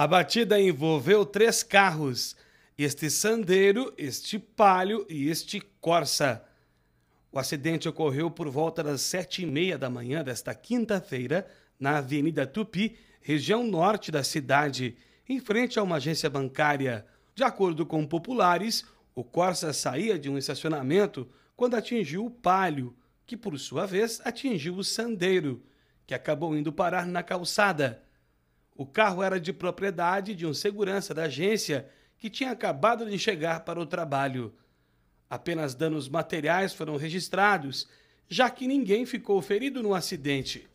A batida envolveu três carros: este Sandeiro, este Palio e este Corsa. O acidente ocorreu por volta das sete e meia da manhã desta quinta-feira, na Avenida Tupi, região norte da cidade, em frente a uma agência bancária. De acordo com populares, o Corsa saía de um estacionamento quando atingiu o Palio, que por sua vez atingiu o Sandeiro, que acabou indo parar na calçada. O carro era de propriedade de um segurança da agência que tinha acabado de chegar para o trabalho. Apenas danos materiais foram registrados, já que ninguém ficou ferido no acidente.